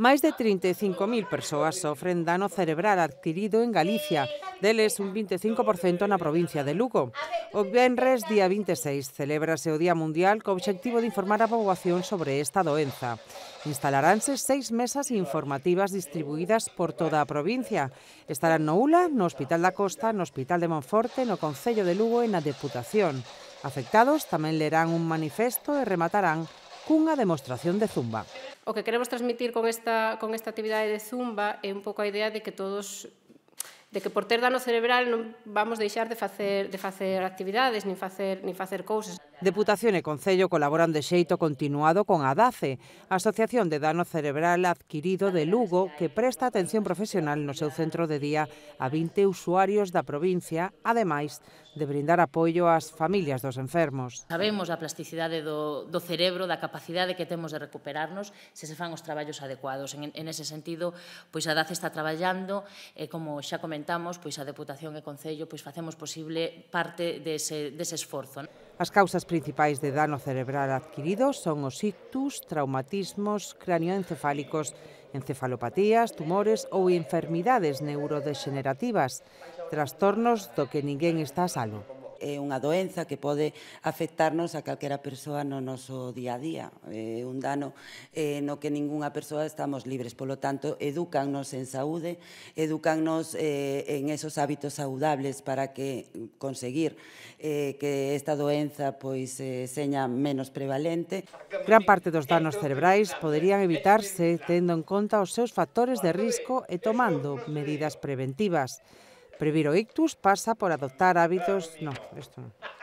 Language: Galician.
máis de 35.000 persoas sofren dano cerebral adquirido en Galicia, deles un 25% na provincia de Lugo. O Benres, día 26, celébrase o Día Mundial co obxectivo de informar a poboación sobre esta doenza. Instalaránse seis mesas informativas distribuídas por toda a provincia. Estarán no ULA, no Hospital da Costa, no Hospital de Monforte, no Concello de Lugo e na Deputación. Afectados tamén lerán un manifesto e rematarán cunha demostración de zumba. O que queremos transmitir con esta, con esta actividade de zumba é un pouco a idea de que todos de que por ter dano cerebral non vamos deixar de facer de facer actividades, nin facer nin facer cousas. Deputación e Concello colaboran de xeito continuado con a DACE, Asociación de Dano Cerebral Adquirido de Lugo, que presta atención profesional no seu centro de día a 20 usuarios da provincia, ademais de brindar apoio ás familias dos enfermos. Sabemos a plasticidade do, do cerebro, da capacidade que temos de recuperarnos se se fan os traballos adecuados. En, en ese sentido, pois a DACE está traballando e, como xa comentamos, pois a Deputación e Concello pois facemos posible parte dese, dese esforzo. As causas principais de dano cerebral adquirido son os ictus, traumatismos cranioencefálicos, encefalopatías, tumores ou enfermidades neurodegenerativas, trastornos do que ninguén está sano é unha doenza que pode afectarnos a calquera persoa no noso día a día. É un dano eh, no que ningunha persoa estamos libres. Polo tanto, educannos en saúde, educannos eh, en esos hábitos saudables para que conseguir eh, que esta doenza pois seña menos prevalente. Gran parte dos danos cerebrais poderían evitarse tendo en conta os seus factores de risco e tomando medidas preventivas. Prevenir ictus pasa por adoptar hábitos... No, esto no.